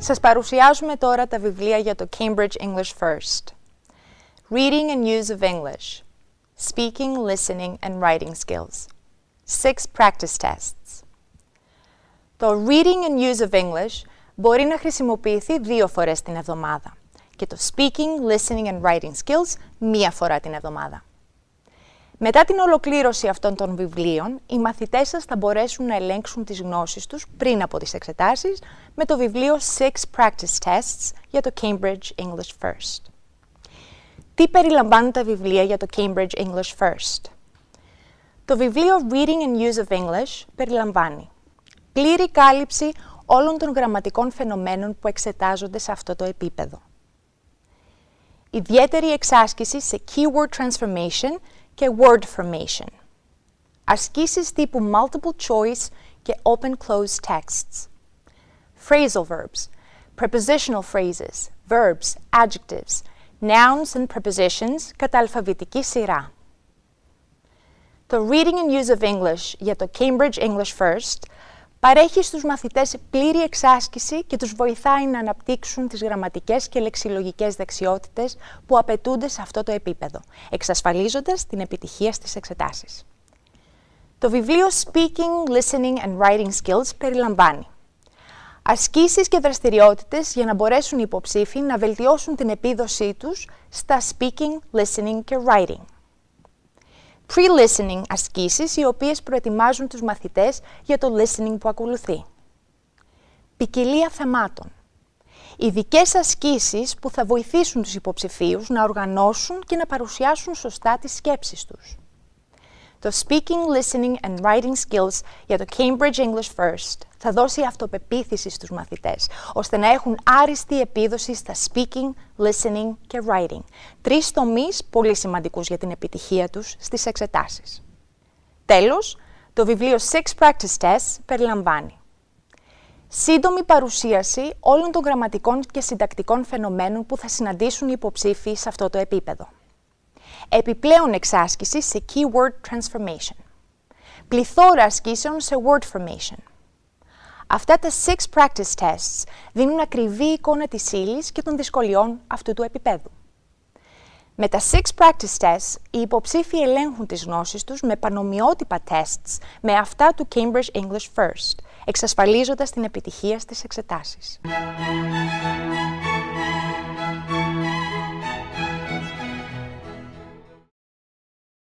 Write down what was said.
Σας παρουσιάζουμε τώρα τα βιβλία για το Cambridge English First. Reading and Use of English. Speaking, Listening and Writing Skills. Six Practice Tests. Το Reading and Use of English μπορεί να χρησιμοποιηθεί δύο φορές την εβδομάδα και το Speaking, Listening and Writing Skills μία φορά την εβδομάδα. Μετά την ολοκλήρωση αυτών των βιβλίων, οι μαθητές σας θα μπορέσουν να ελέγξουν τις γνώσεις τους πριν από τις εξετάσεις με το βιβλίο Six Practice Tests για το Cambridge English First. Τι περιλαμβάνουν τα βιβλία για το Cambridge English First? Το βιβλίο Reading and Use of English περιλαμβάνει πλήρη κάλυψη όλων των γραμματικών φαινομένων που εξετάζονται σε αυτό το επίπεδο. Ιδιαίτερη εξάσκηση σε Keyword Transformation και word formation. Ασκήσεις τύπου multiple choice και open-close texts. Phrasal verbs, prepositional phrases, verbs, adjectives, nouns and prepositions κατά αλφαβητική σειρά. Reading and Use of English yet the Cambridge English First Παρέχει στους μαθητές πλήρη εξάσκηση και τους βοηθάει να αναπτύξουν τις γραμματικές και λεξιλογικές δεξιότητες που απαιτούνται σε αυτό το επίπεδο, εξασφαλίζοντας την επιτυχία στις εξετάσεις. Το βιβλίο Speaking, Listening and Writing Skills περιλαμβάνει ασκήσεις και δραστηριότητες για να μπορέσουν οι υποψήφοι να βελτιώσουν την επίδοσή τους στα speaking, listening και writing pre-listening ασκήσεις οι οποίες προετοιμάζουν τους μαθητές για το listening που ακολουθεί. Πικίλια θεμάτων. Ειδικές ασκήσεις που θα βοηθήσουν τους υποψηφίους να οργανώσουν και να παρουσιάσουν σωστά τις σκέψεις τους. Το speaking, listening and writing skills για το Cambridge English First θα δώσει αυτοπεποίθηση στους μαθητές, ώστε να έχουν άριστη επίδοση στα speaking, listening και writing. Τρεις τομείς πολύ σημαντικούς για την επιτυχία τους στις εξετάσεις. Τέλος, το βιβλίο Six Practice Tests περιλαμβάνει Σύντομη παρουσίαση όλων των γραμματικών και συντακτικών φαινομένων που θα συναντήσουν οι υποψήφοι σε αυτό το επίπεδο. Επιπλέον εξάσκηση σε keyword transformation. Πληθώρα ασκήσεων σε word formation. Αυτά τα six practice tests δίνουν ακριβή εικόνα της ύλης και των δυσκολιών αυτού του επίπεδου. Με τα six practice tests, οι υποψήφοι ελέγχουν τις γνώσεις τους με πανομοιότυπα tests με αυτά του Cambridge English First, εξασφαλίζοντας την επιτυχία στις εξετάσεις.